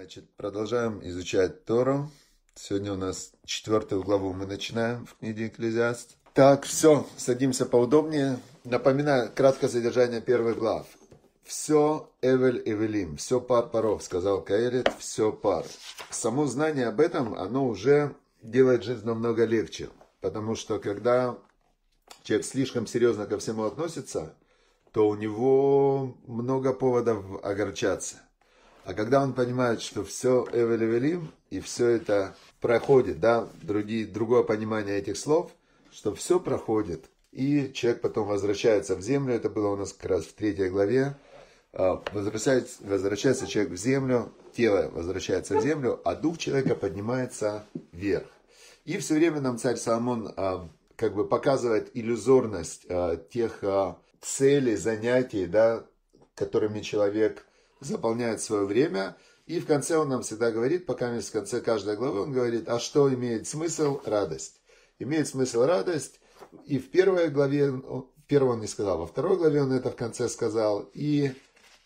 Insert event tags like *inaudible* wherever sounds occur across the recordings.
Значит, продолжаем изучать Тору. Сегодня у нас четвертую главу мы начинаем в книге Экклезиаст. Так, все, садимся поудобнее. Напоминаю, краткое содержание первых глав. Все Эвель Эвелим, все пар паров, сказал Каэлит, все пар. Само знание об этом, оно уже делает жизнь намного легче. Потому что когда человек слишком серьезно ко всему относится, то у него много поводов огорчаться. А когда он понимает, что все эвелевелим, и все это проходит, да, другие, другое понимание этих слов, что все проходит, и человек потом возвращается в землю, это было у нас как раз в третьей главе, а, возвращается, возвращается человек в землю, тело возвращается в землю, а дух человека поднимается вверх. И все время нам царь Соломон а, как бы показывает иллюзорность а, тех целей, занятий, да, которыми человек заполняет свое время, и в конце он нам всегда говорит, пока в конце каждой главы он говорит, а что имеет смысл? Радость. Имеет смысл радость, и в первой главе, в первой он не сказал, во второй главе он это в конце сказал, и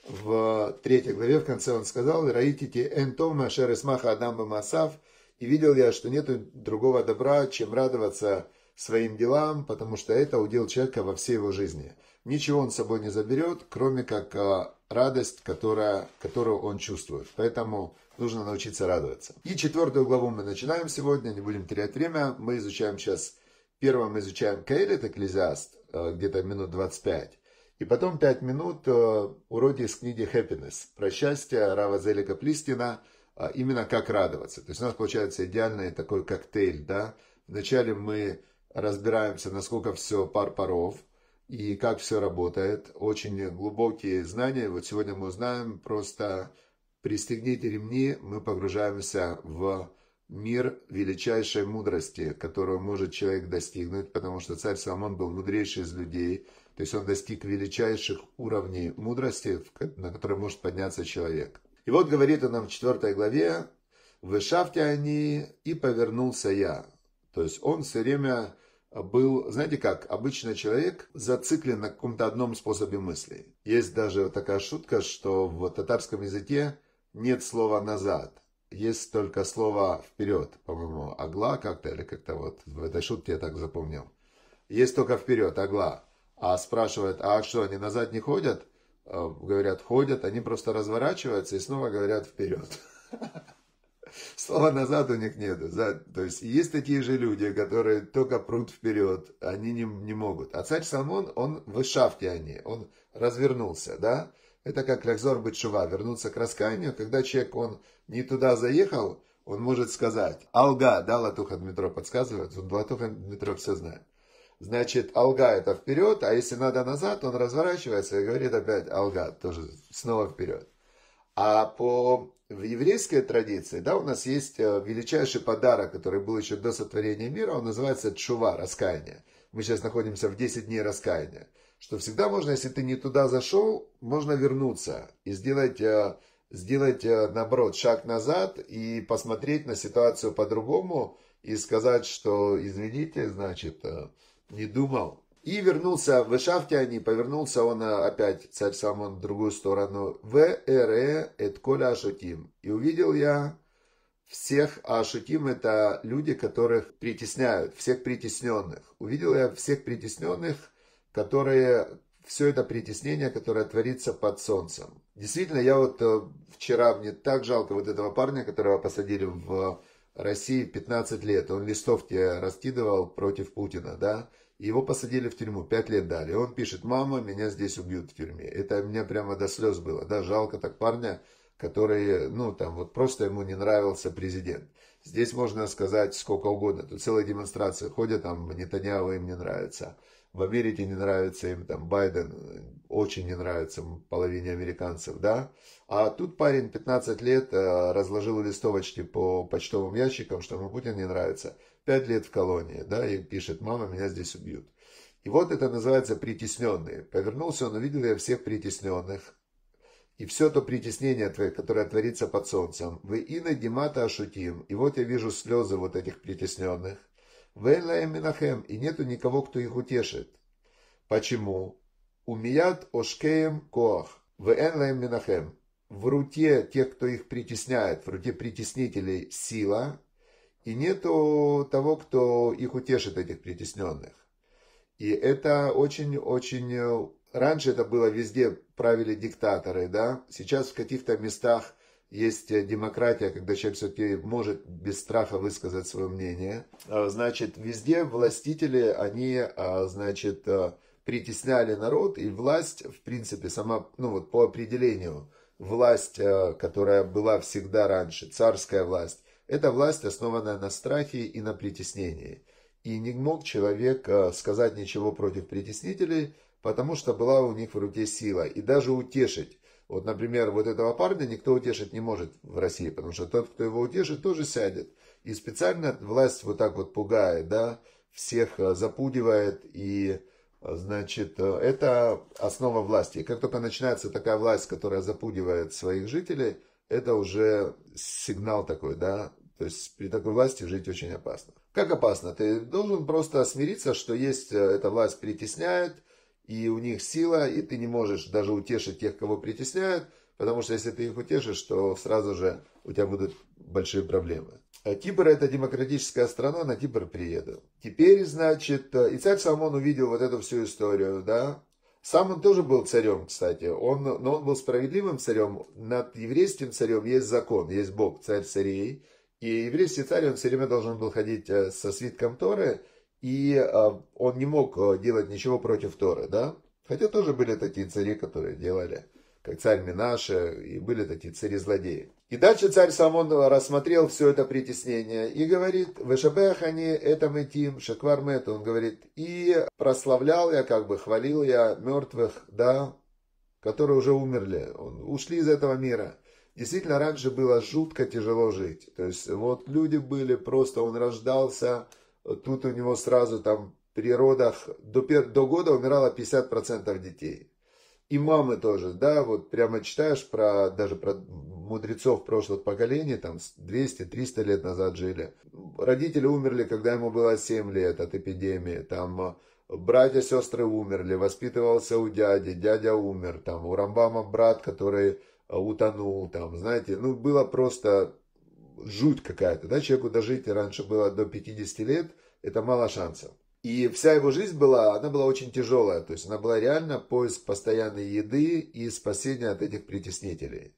в третьей главе в конце он сказал, «Раитите энтом ашер исмаха адам масав», и видел я, что нету другого добра, чем радоваться своим делам, потому что это удел человека во всей его жизни. Ничего он с собой не заберет, кроме как а, радость, которая, которую он чувствует. Поэтому нужно научиться радоваться. И четвертую главу мы начинаем сегодня, не будем терять время. Мы изучаем сейчас, первым мы изучаем Каэлит Экклезиаст, э, где-то минут 25. И потом 5 минут э, уроки из книги «Happiness» про счастье Рава Зелика Плистина, э, именно как радоваться. То есть у нас получается идеальный такой коктейль, да. Вначале мы разбираемся, насколько все пар паров – и как все работает. Очень глубокие знания. Вот сегодня мы узнаем, просто пристегните ремни, мы погружаемся в мир величайшей мудрости, которую может человек достигнуть, потому что царь Соломон был мудрейший из людей, то есть он достиг величайших уровней мудрости, на которые может подняться человек. И вот говорит он нам в 4 главе, «Вышавте они, и повернулся я». То есть он все время был, знаете как, обычный человек зациклен на каком-то одном способе мысли. Есть даже такая шутка, что в татарском языке нет слова «назад». Есть только слово «вперед», по-моему, «агла» как-то, или как-то вот в этой шутке я так запомнил. Есть только «вперед», «агла». А спрашивают, а что, они назад не ходят? Э, говорят, ходят, они просто разворачиваются и снова говорят «вперед». *laughs* слова назад у них нету. За, то есть есть такие же люди, которые только прут вперед, они не, не могут. А царь Салмон, он в шавке они, он развернулся, да? Это как лягзор быть шува, вернуться к раскаянию. Когда человек, он не туда заехал, он может сказать «Алга», да, Латуха Дмитро подсказывает, Латуха Дмитро все знает. Значит, алга это вперед, а если надо назад, он разворачивается и говорит опять алга, тоже снова вперед. А по в еврейской традиции, да, у нас есть э, величайший подарок, который был еще до сотворения мира, он называется чува, раскаяние. Мы сейчас находимся в 10 дней раскаяния. Что всегда можно, если ты не туда зашел, можно вернуться и сделать, э, сделать э, наоборот, шаг назад и посмотреть на ситуацию по-другому и сказать, что извините, значит, не думал, и вернулся в они а повернулся он а опять, царь Самон, в другую сторону. В эре эт коля ашутим. И увидел я всех ашутим, это люди, которых притесняют, всех притесненных. Увидел я всех притесненных, которые все это притеснение, которое творится под солнцем. Действительно, я вот э, вчера, мне так жалко вот этого парня, которого посадили в России 15 лет. Он листовки раскидывал против Путина, да. Его посадили в тюрьму, пять лет дали. Он пишет, мама, меня здесь убьют в тюрьме. Это мне прямо до слез было. Да, жалко так парня, который, ну, там, вот просто ему не нравился президент. Здесь можно сказать сколько угодно. Тут целая демонстрация ходят, там, Нетаньяо им не нравится в Америке не нравится им там Байден, э, очень не нравится половине американцев, да. А тут парень 15 лет э, разложил листовочки по почтовым ящикам, что ему Путин не нравится. 5 лет в колонии, да, и пишет, мама, меня здесь убьют. И вот это называется притесненные. Повернулся он, увидел я всех притесненных. И все то притеснение, которое творится под солнцем. Вы иной Димата ошутим. И вот я вижу слезы вот этих притесненных. Вэллаем Минахем, и нету никого, кто их утешит. Почему? Умият Ошкеем Коах, Вэллаем Минахем. В руте тех, кто их притесняет, в руте притеснителей сила, и нету того, кто их утешит, этих притесненных. И это очень-очень... Э, раньше это было везде, правили диктаторы, да? Сейчас в каких-то местах есть э, демократия, когда человек все-таки может без страха высказать свое мнение. А, значит, везде властители, они, а, значит, э, притесняли народ, и власть, в принципе, сама, ну вот по определению, власть, э, которая была всегда раньше, царская власть, это власть, основанная на страхе и на притеснении. И не мог человек сказать ничего против притеснителей, потому что была у них в руке сила, и даже утешить. Вот, например, вот этого парня никто утешить не может в России, потому что тот, кто его утешит, тоже сядет. И специально власть вот так вот пугает, да, всех э, запугивает, и, э, значит, э, это основа власти. И как только начинается такая власть, которая запугивает своих жителей, это уже сигнал такой, да, то есть при такой власти жить очень опасно. Как опасно? Ты должен просто смириться, что есть эта власть притесняет, и у них сила, и ты не можешь даже утешить тех, кого притесняют, потому что если ты их утешишь, то сразу же у тебя будут большие проблемы. Кипр а – это демократическая страна, на Кипр приеду. Теперь, значит, и царь Соломон увидел вот эту всю историю, да, сам он тоже был царем, кстати. Он, но он был справедливым царем. Над еврейским царем есть закон, есть Бог, царь царей. И еврейский царь, он все время должен был ходить э, со свитком Торы, и а, он не мог а, делать ничего против Торы, да? Хотя тоже были такие цари, которые делали, как царь Минаша, и были такие цари-злодеи. И дальше царь Самон рассмотрел все это притеснение и говорит, «Вешабех они, это мытим, шаквар мэт», он говорит, «и прославлял я, как бы хвалил я мертвых, да, которые уже умерли, ушли из этого мира». Действительно, раньше было жутко тяжело жить. То есть, вот люди были просто, он рождался, Тут у него сразу там при родах до, до года умирало 50% детей. И мамы тоже, да, вот прямо читаешь про, даже про мудрецов прошлых поколений, там 200-300 лет назад жили. Родители умерли, когда ему было 7 лет от эпидемии, там а, братья, сестры умерли, воспитывался у дяди, дядя умер, там у Рамбама брат, который а, утонул, там, знаете, ну было просто жуть какая-то, да, человеку дожить раньше было до 50 лет, это мало шансов. И вся его жизнь была, она была очень тяжелая, то есть она была реально поиск постоянной еды и спасения от этих притеснителей.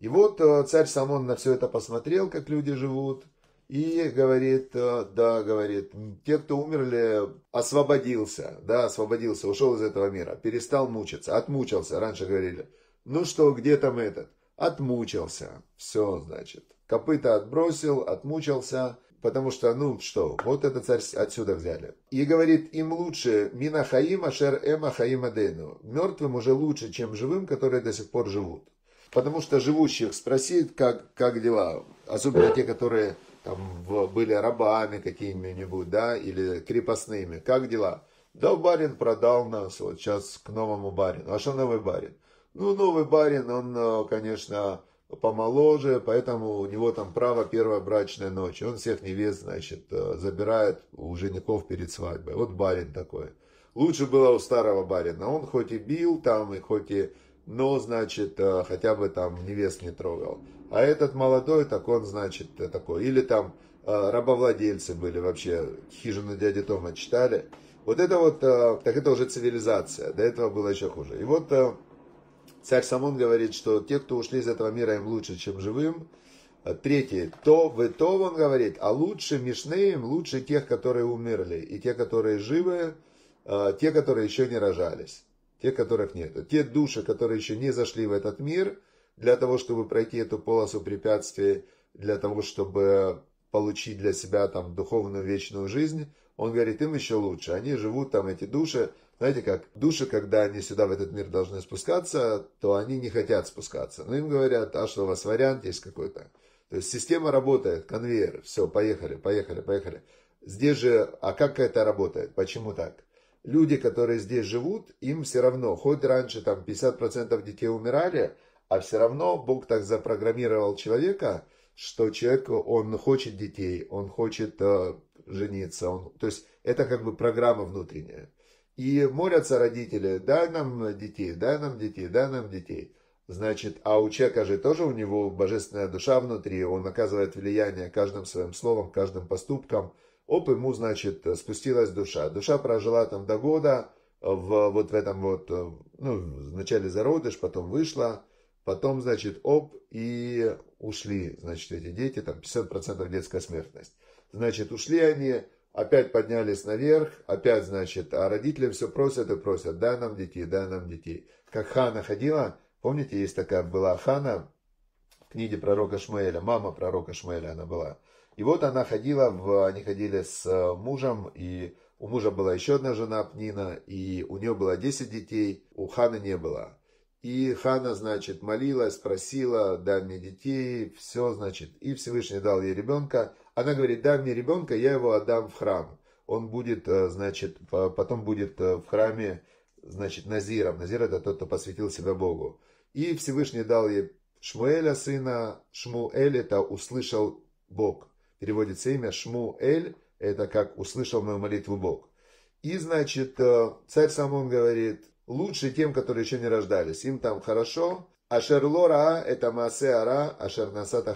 И вот э, царь Самон на все это посмотрел, как люди живут, и говорит, э, да, говорит, те, кто умерли, освободился, да, освободился, ушел из этого мира, перестал мучиться, отмучился, раньше говорили, ну что, где там этот, отмучился, все, значит. Копыта отбросил, отмучился, потому что, ну что, вот это царь отсюда взяли. И говорит, им лучше мина хаима шер эма хаима дену. Мертвым уже лучше, чем живым, которые до сих пор живут. Потому что живущих спросит, как, как дела, особенно те, которые там были рабами какими-нибудь, да, или крепостными, как дела? Да барин продал нас, вот сейчас к новому барину. А что новый барин? Ну, новый барин, он, э, конечно, помоложе, поэтому у него там право первой брачной ночи. Он всех невест, значит, э, забирает у женихов перед свадьбой. Вот барин такой. Лучше было у старого барина. Он хоть и бил там, и хоть и, но, значит, э, хотя бы там невест не трогал. А этот молодой, так он, значит, э, такой. Или там рабовладельцы были вообще, хижину дяди Тома читали. Вот это вот, так это уже цивилизация. До этого было еще хуже. И вот Царь Самон говорит, что те, кто ушли из этого мира, им лучше, чем живым. А Третье. То в то он говорит, а лучше Мишнеем, лучше тех, которые умерли, и те, которые живы, а, те, которые еще не рожались, те, которых нет. Те души, которые еще не зашли в этот мир, для того, чтобы пройти эту полосу препятствий, для того, чтобы получить для себя там духовную вечную жизнь, он говорит, им еще лучше. Они живут там, эти души, знаете как, души, когда они сюда в этот мир должны спускаться, то они не хотят спускаться. Но ну, им говорят, а что у вас вариант есть какой-то? То есть система работает, конвейер, все, поехали, поехали, поехали. Здесь же, а как это работает? Почему так? Люди, которые здесь живут, им все равно, хоть раньше там 50% детей умирали, а все равно Бог так запрограммировал человека, что человек, он хочет детей, он хочет э, жениться, он, то есть это как бы программа внутренняя. И молятся родители, дай нам детей, дай нам детей, дай нам детей. Значит, а у человека же тоже у него божественная душа внутри, он оказывает влияние каждым своим словом, каждым поступком. Оп, ему, значит, спустилась душа. Душа прожила там до года, в, вот в этом вот, ну, вначале зародыш, потом вышла, потом, значит, оп, и ушли, значит, эти дети, там 50% детская смертность. Значит, ушли они, Опять поднялись наверх, опять, значит, а родители все просят и просят, дай нам детей, дай нам детей. Как хана ходила, помните, есть такая была хана в книге пророка Шмуэля, мама пророка Шмуэля она была. И вот она ходила, в, они ходили с э, мужем, и у мужа была еще одна жена Пнина, и у нее было 10 детей, у хана не было. И хана, значит, молилась, просила, дай мне детей, все, значит, и Всевышний дал ей ребенка – она говорит, дай мне ребенка, я его отдам в храм. Он будет, э, значит, потом будет э, в храме, значит, Назиром. Назир это тот, кто посвятил себя Богу. И Всевышний дал ей Шмуэля сына. Шмуэль это услышал Бог. Переводится имя Шмуэль, это как услышал мою молитву Бог. И, значит, э, царь Самон говорит, лучше тем, которые еще не рождались. Им там хорошо. Ашер лора это Маасеара, ара, ашер насата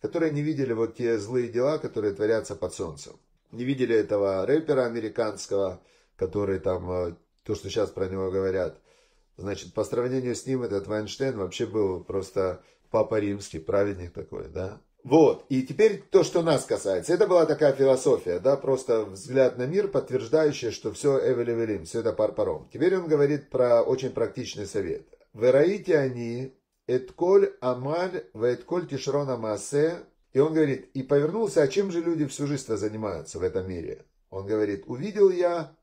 которые не видели вот те злые дела, которые творятся под солнцем. Не видели этого рэпера американского, который там, э, то, что сейчас про него говорят. Значит, по сравнению с ним этот Вайнштейн вообще был просто папа римский, праведник такой, да? Вот, и теперь то, что нас касается. Это была такая философия, да, просто взгляд на мир, подтверждающий, что все эвелевелим, все это пар Теперь он говорит про очень практичный совет. Вероите они, Этколь Амаль, Вэтколь Тишрона Маасе. И он говорит, и повернулся, а чем же люди всю жизнь занимаются в этом мире? Он говорит, увидел я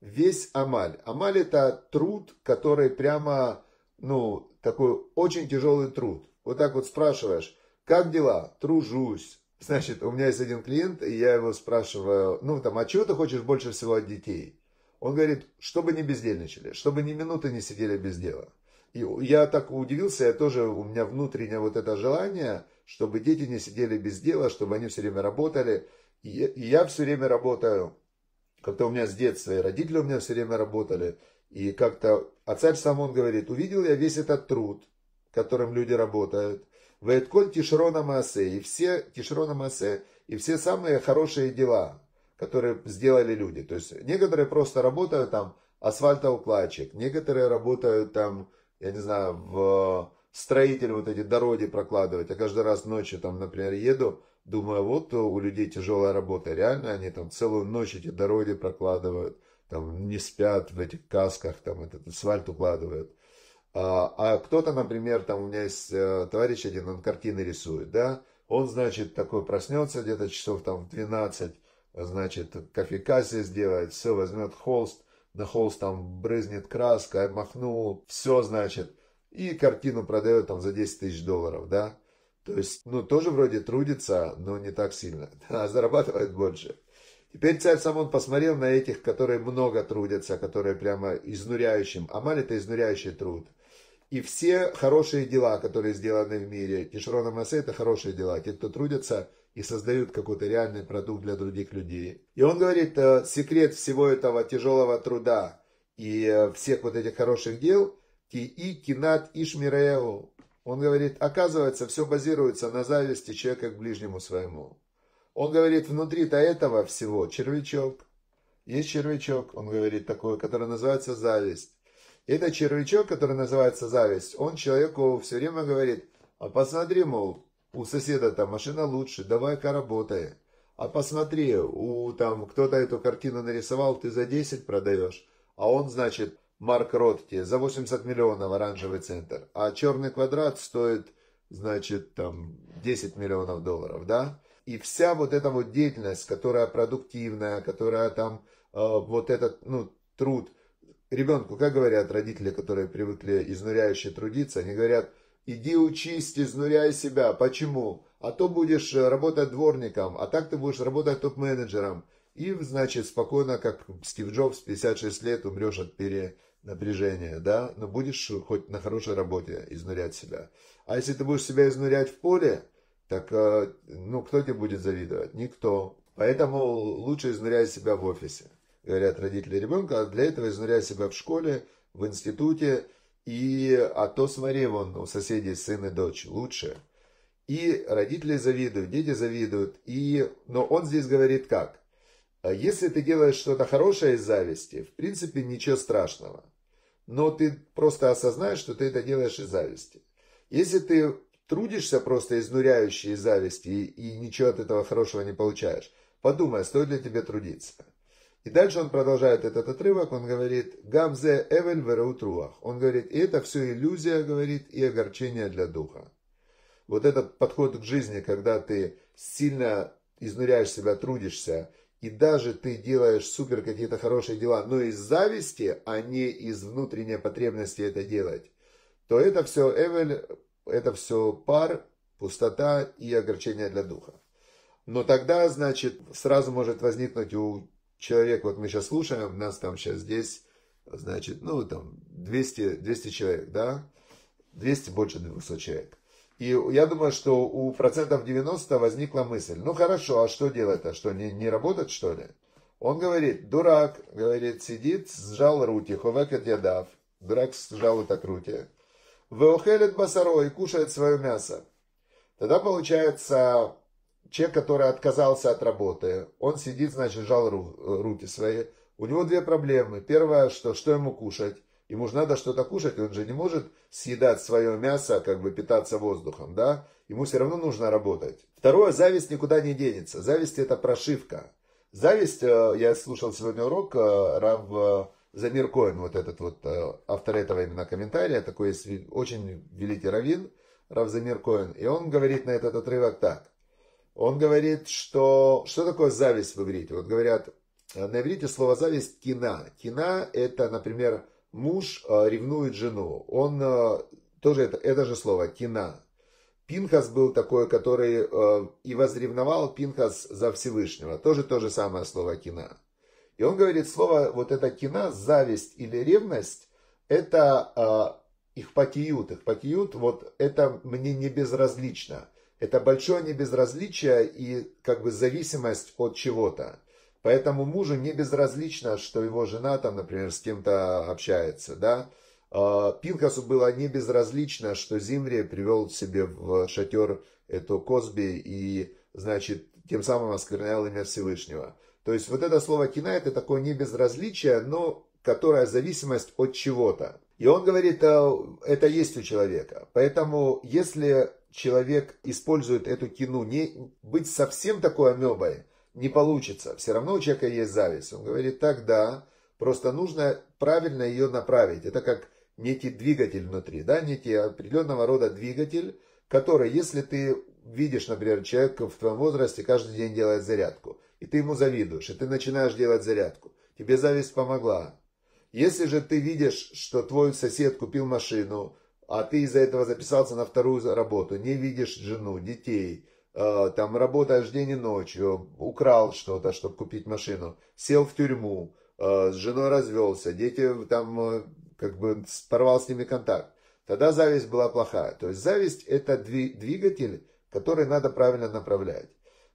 весь Амаль. Амаль это труд, который прямо, ну, такой очень тяжелый труд. Вот так вот спрашиваешь, как дела? Тружусь. Значит, у меня есть один клиент, и я его спрашиваю, ну, там, а чего ты хочешь больше всего от детей? Он говорит, чтобы не бездельничали, чтобы ни минуты не сидели без дела. И я так удивился, я тоже, у меня внутреннее вот это желание, чтобы дети не сидели без дела, чтобы они все время работали. И я, и я все время работаю. Как-то у меня с детства, и родители у меня все время работали. И как-то, а царь сам он говорит, увидел я весь этот труд, которым люди работают. Вэтколь Тишрона Массе и все Тишрона Массе и все самые хорошие дела, которые сделали люди. То есть некоторые просто работают там асфальтоукладчик, некоторые работают там я не знаю, в э, строитель вот эти дороги прокладывать, а каждый раз ночью там, например, еду, думаю, вот э, у людей тяжелая работа, реально они там целую ночь эти дороги прокладывают, там не спят в этих касках, там этот асфальт укладывают. А, а кто-то, например, там у меня есть э, товарищ один, он картины рисует, да, он, значит, такой проснется где-то часов там в 12, значит, кофейка себе сделает, все, возьмет холст, на холст там брызнет краска, махнул, все значит. И картину продает там за 10 тысяч долларов, да? То есть, ну, тоже вроде трудится, но не так сильно, *laughs* а зарабатывает больше. Теперь царь сам он посмотрел на этих, которые много трудятся, которые прямо изнуряющим. а Амаль это изнуряющий труд – и все хорошие дела, которые сделаны в мире, Тишрона Массе – это хорошие дела. Те, кто трудятся и создают какой-то реальный продукт для других людей. И он говорит, э, секрет всего этого тяжелого труда и э, всех вот этих хороших дел – и кинат ишмиреу. Он говорит, оказывается, все базируется на зависти человека к ближнему своему. Он говорит, внутри-то этого всего червячок. Есть червячок, он говорит, такой, который называется зависть. Это червячок, который называется зависть, он человеку все время говорит, а посмотри, мол, у соседа-то машина лучше, давай-ка работай. А посмотри, у там кто-то эту картину нарисовал, ты за 10 продаешь, а он, значит, Марк Ротти за 80 миллионов оранжевый центр, а черный квадрат стоит, значит, там 10 миллионов долларов, да? И вся вот эта вот деятельность, которая продуктивная, которая там э, вот этот, ну, труд – Ребенку, как говорят родители, которые привыкли изнуряюще трудиться, они говорят, иди учись, изнуряй себя. Почему? А то будешь э, работать дворником, а так ты будешь работать топ-менеджером. И, значит, спокойно, как Стив Джобс, 56 лет, умрешь от перенапряжения, да? Но будешь хоть на хорошей работе изнурять себя. А если ты будешь себя изнурять в поле, так, э, ну, кто тебе будет завидовать? Никто. Поэтому лучше изнуряй себя в офисе говорят родители ребенка, а для этого изнуряя себя в школе, в институте, и, а то смотри, вон, у соседей сын и дочь лучше. И родители завидуют, дети завидуют, и, но он здесь говорит как? «А если ты делаешь что-то хорошее из зависти, в принципе, ничего страшного. Но ты просто осознаешь, что ты это делаешь из зависти. Если ты трудишься просто изнуряющей зависти и, и ничего от этого хорошего не получаешь, подумай, стоит ли тебе трудиться. И дальше он продолжает этот отрывок, он говорит «Гамзе эвель вераутруах». Он говорит, и это все иллюзия, говорит, и огорчение для духа. Вот этот подход к жизни, когда ты сильно изнуряешь себя, трудишься, и даже ты делаешь супер какие-то хорошие дела, но из зависти, а не из внутренней потребности это делать, то это все эвель, это все пар, пустота и огорчение для духа. Но тогда, значит, сразу может возникнуть у человек, вот мы сейчас слушаем, нас там сейчас здесь, значит, ну, там 200, 200 человек, да, 200 больше 200 человек. И я думаю, что у процентов 90 возникла мысль, ну хорошо, а что делать-то, что не, не работать что ли? Он говорит, дурак, говорит, сидит, сжал рути, ховекет ядав, дурак сжал это так рути, веохелет басаро и кушает свое мясо. Тогда получается, человек, который отказался от работы, он сидит, значит, жал ру, руки свои. У него две проблемы. Первое, что, что ему кушать? Ему же надо что-то кушать, он же не может съедать свое мясо, как бы питаться воздухом, да? Ему все равно нужно работать. Второе, зависть никуда не денется. Зависть – это прошивка. Зависть, э, я слушал сегодня урок э, Рав э, Замир Коэн, вот этот вот автор этого именно комментария, такой есть очень великий раввин, Рав Замир Коэн, и он говорит на этот отрывок так. Он говорит, что... Что такое зависть в иврите? Вот говорят, э, на иврите слово зависть кина. Кина это, например, муж э, ревнует жену. Он э, тоже это, это же слово кина. Пинхас был такой, который э, и возревновал Пинхас за Всевышнего. Тоже то же самое слово кина. И он говорит, слово вот это кина, зависть или ревность, это э, их пакиют. Их пакиют, вот это мне не безразлично это большое небезразличие и как бы зависимость от чего-то. Поэтому мужу не безразлично, что его жена там, например, с кем-то общается, да. А, Пинкасу было не безразлично, что Зимри привел себе в шатер эту Косби и, значит, тем самым осквернял имя Всевышнего. То есть вот это слово кина это такое не безразличие, но которая зависимость от чего-то. И он говорит, «А, это есть у человека. Поэтому если человек использует эту кину, не, быть совсем такой амебой не получится. Все равно у человека есть зависть. Он говорит, так, да, просто нужно правильно ее направить. Это как некий двигатель внутри, да, некий определенного рода двигатель, который, если ты видишь, например, человека в твоем возрасте каждый день делает зарядку, и ты ему завидуешь, и ты начинаешь делать зарядку, тебе зависть помогла. Если же ты видишь, что твой сосед купил машину, а ты из-за этого записался на вторую работу, не видишь жену, детей, а, там работаешь день и ночью, украл что-то, чтобы купить машину, сел в тюрьму, а, с женой развелся, дети там э, как бы порвал с ними контакт. Тогда зависть была плохая. То есть зависть это двигатель, который надо правильно направлять.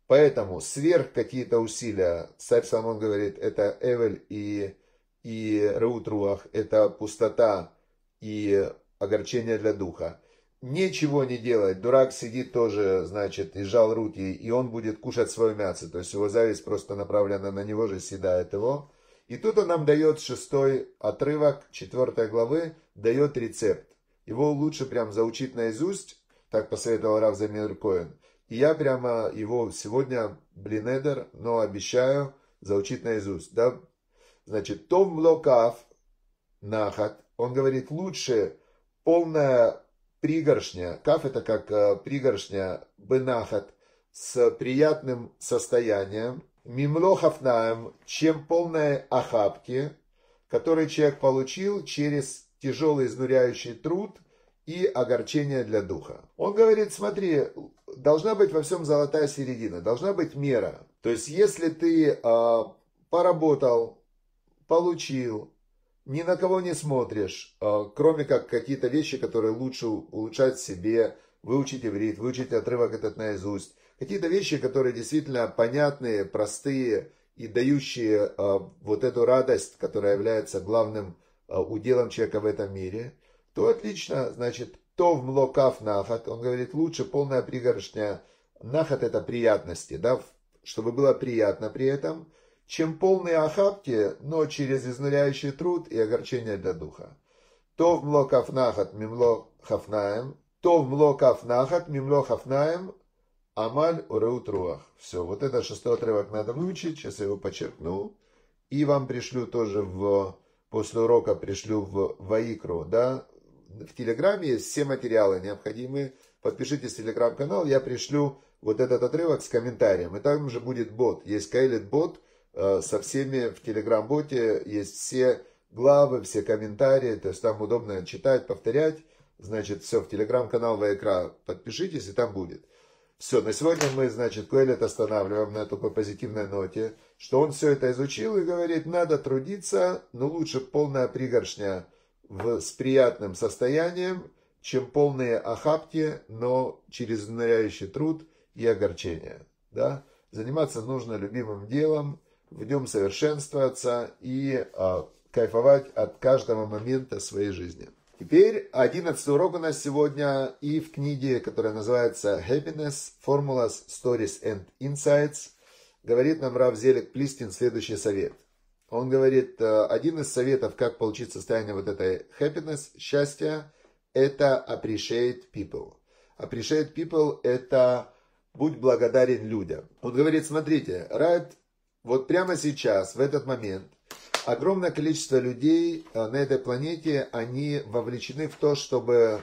Поэтому сверх какие-то усилия, царь Соломон говорит, это Эвель и, и Реутруах, это пустота и огорчение для духа. Ничего не делать, дурак сидит тоже, значит, и жал руки, и он будет кушать свое мясо. То есть его зависть просто направлена на него же, съедает его. И тут он нам дает шестой отрывок, четвертой главы, дает рецепт. Его лучше прям заучить наизусть, так посоветовал Рав Замир Коэн. И я прямо его сегодня, блин, эдер, но обещаю заучить наизусть. Да? Значит, Том Локав, Нахат, он говорит, лучше полная пригоршня, каф это как э, пригоршня бенахат, с приятным состоянием, мимлохафнаем, чем полная охапки, которую человек получил через тяжелый изнуряющий труд и огорчение для духа. Он говорит, смотри, должна быть во всем золотая середина, должна быть мера. То есть, если ты э, поработал, получил, ни на кого не смотришь, а, кроме как какие-то вещи, которые лучше улучшать себе, выучить иврит, выучить отрывок этот наизусть. Какие-то вещи, которые действительно понятные, простые и дающие а, вот эту радость, которая является главным а, уделом человека в этом мире, то отлично, значит, то в млокав нахат, он говорит, лучше полная пригоршня, нахат это приятности, да, чтобы было приятно при этом, чем полные охапки, но через изнуряющий труд и огорчение для духа. То в млокав нахат мимло хафнаем, то в млокав нахат мимло хафнаем, амаль уреут руах. Все, вот это шестой отрывок надо выучить, сейчас я его подчеркну. И вам пришлю тоже в, после урока пришлю в Ваикру, да, в Телеграме есть все материалы необходимые. Подпишитесь в Телеграм-канал, я пришлю вот этот отрывок с комментарием. И там же будет бот. Есть Кайлет бот, Э, со всеми в Телеграм-боте есть все главы, все комментарии, то есть там удобно читать, повторять. Значит, все, в Телеграм-канал Вайкра подпишитесь, и там будет. Все, на сегодня мы, значит, Куэлет останавливаем на такой позитивной ноте, что он все это изучил и говорит, надо трудиться, но лучше полная пригоршня в, с приятным состоянием, чем полные охапки, но через изнуряющий труд и огорчение. Да? Заниматься нужно любимым делом – в нем совершенствоваться и а, кайфовать от каждого момента своей жизни. Теперь одиннадцатый урок у нас сегодня и в книге, которая называется Happiness, Formulas, Stories and Insights, говорит нам Рав Зелик Плистин следующий совет. Он говорит, э, один из советов, как получить состояние вот этой happiness, счастья, это appreciate people. Appreciate people – это будь благодарен людям. Он говорит, смотрите, рад вот прямо сейчас, в этот момент, огромное количество людей э, на этой планете, они вовлечены в то, чтобы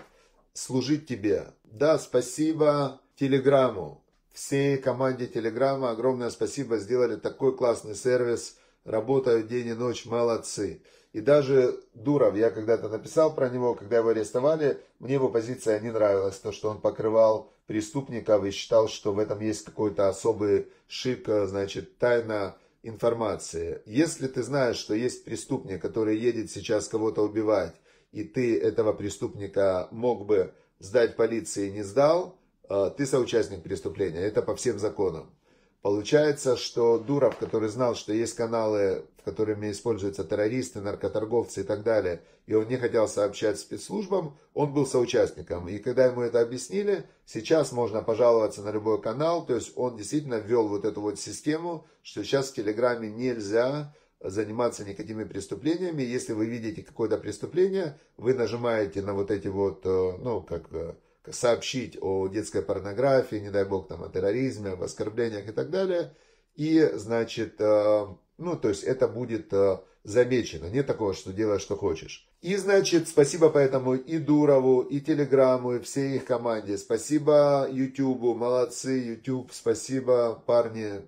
служить тебе. Да, спасибо Телеграмму, всей команде Телеграма огромное спасибо, сделали такой классный сервис, работают день и ночь, молодцы. И даже Дуров, я когда-то написал про него, когда его арестовали, мне его позиция не нравилась, то, что он покрывал преступников и считал, что в этом есть какой-то особый шик, э, значит, тайна информации. Если ты знаешь, что есть преступник, который едет сейчас кого-то убивать, и ты этого преступника мог бы сдать полиции не сдал, э, ты соучастник преступления. Это по всем законам. Получается, что Дуров, который знал, что есть каналы которыми используются террористы, наркоторговцы и так далее, и он не хотел сообщать спецслужбам, он был соучастником. И когда ему это объяснили, сейчас можно пожаловаться на любой канал, то есть он действительно ввел вот эту вот систему, что сейчас в Телеграме нельзя заниматься никакими преступлениями. Если вы видите какое-то преступление, вы нажимаете на вот эти вот, э, ну, как э, сообщить о детской порнографии, не дай бог, там, о терроризме, об оскорблениях и так далее – и, значит, э, ну, то есть это будет э, замечено. Нет такого, что делаешь, что хочешь. И, значит, спасибо поэтому и Дурову, и Телеграмму, и всей их команде. Спасибо Ютубу, молодцы, Ютуб, спасибо, парни.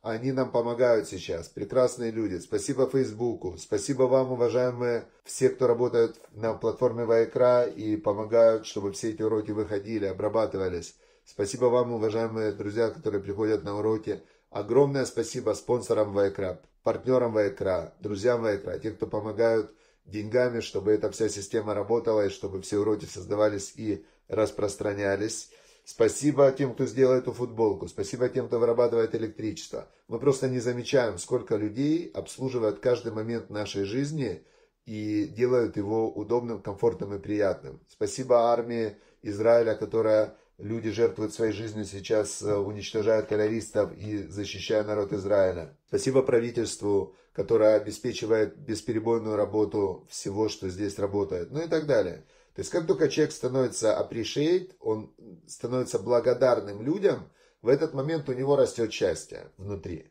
Они нам помогают сейчас, прекрасные люди. Спасибо Фейсбуку, спасибо вам, уважаемые, все, кто работают на платформе Вайкра и помогают, чтобы все эти уроки выходили, обрабатывались. Спасибо вам, уважаемые друзья, которые приходят на уроки. Огромное спасибо спонсорам Вайкра, партнерам Вайкра, друзьям Вайкра, тем, кто помогают деньгами, чтобы эта вся система работала и чтобы все уроки создавались и распространялись. Спасибо тем, кто сделал эту футболку. Спасибо тем, кто вырабатывает электричество. Мы просто не замечаем, сколько людей обслуживают каждый момент нашей жизни и делают его удобным, комфортным и приятным. Спасибо армии Израиля, которая люди жертвуют своей жизнью сейчас, э, уничтожают террористов и защищая народ Израиля. Спасибо правительству, которое обеспечивает бесперебойную работу всего, что здесь работает, ну и так далее. То есть, как только человек становится appreciate, он становится благодарным людям, в этот момент у него растет счастье внутри.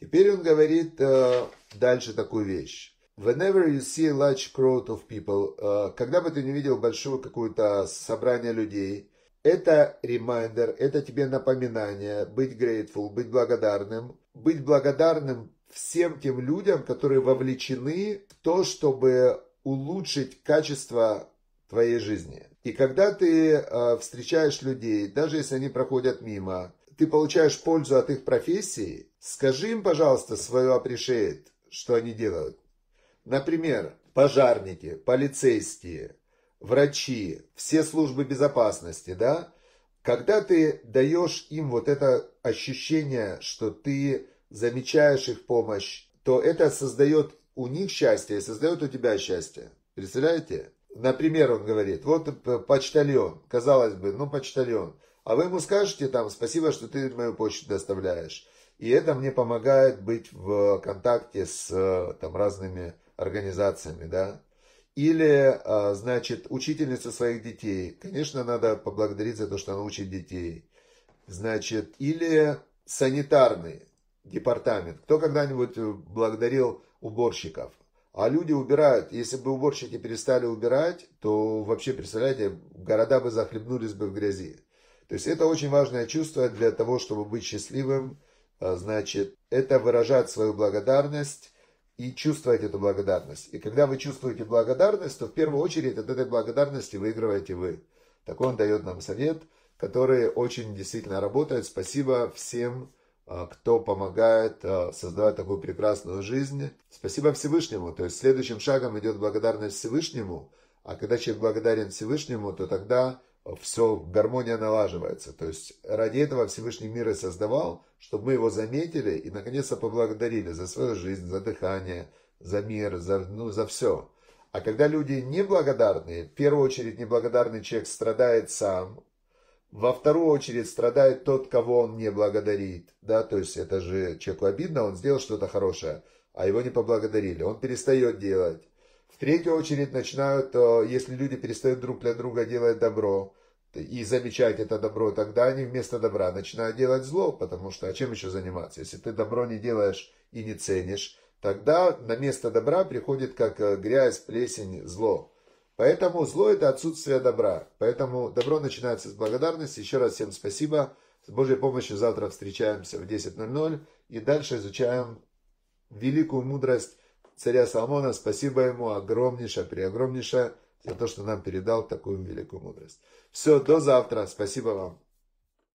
Теперь он говорит э, дальше такую вещь. Whenever you see a large crowd of people, э, когда бы ты не видел большое какое-то собрание людей, это ремайдер, это тебе напоминание быть grateful, быть благодарным, быть благодарным всем тем людям, которые вовлечены в то, чтобы улучшить качество твоей жизни. И когда ты э, встречаешь людей, даже если они проходят мимо, ты получаешь пользу от их профессии, скажи им, пожалуйста, свое appreciate, что они делают. Например, пожарники, полицейские, врачи, все службы безопасности, да, когда ты даешь им вот это ощущение, что ты замечаешь их помощь, то это создает у них счастье и создает у тебя счастье. Представляете? Например, он говорит, вот почтальон, казалось бы, ну почтальон, а вы ему скажете там, спасибо, что ты мою почту доставляешь. И это мне помогает быть в контакте с там разными организациями, да. Или, а, значит, учительница своих детей. Конечно, надо поблагодарить за то, что она учит детей. Значит, или санитарный департамент. Кто когда-нибудь э, благодарил уборщиков? А люди убирают. Если бы уборщики перестали убирать, то вообще, представляете, города бы захлебнулись бы в грязи. То есть это очень важное чувство для того, чтобы быть счастливым. А, значит, это выражать свою благодарность и чувствовать эту благодарность. И когда вы чувствуете благодарность, то в первую очередь от этой благодарности выигрываете вы. Такой он дает нам совет, который очень действительно работает. Спасибо всем, а, кто помогает а, создавать такую прекрасную жизнь. Спасибо Всевышнему. То есть следующим шагом идет благодарность Всевышнему. А когда человек благодарен Всевышнему, то тогда все, гармония налаживается. То есть ради этого Всевышний мир и создавал, чтобы мы его заметили и наконец-то поблагодарили за свою жизнь, за дыхание, за мир, за, ну, за все. А когда люди неблагодарные, в первую очередь неблагодарный человек страдает сам, во вторую очередь страдает тот, кого он не благодарит. Да, то есть это же человеку обидно, он сделал что-то хорошее, а его не поблагодарили. Он перестает делать. В третью очередь начинают, э, если люди перестают друг для друга делать добро и замечать это добро, тогда они вместо добра начинают делать зло, потому что а чем еще заниматься? Если ты добро не делаешь и не ценишь, тогда на место добра приходит как э, грязь, плесень, зло. Поэтому зло – это отсутствие добра. Поэтому добро начинается с благодарности. Еще раз всем спасибо. С Божьей помощью завтра встречаемся в 10.00 и дальше изучаем великую мудрость царя Соломона. Спасибо ему огромнейшее, преогромнейшее за то, что нам передал такую великую мудрость. Все, до завтра. Спасибо вам.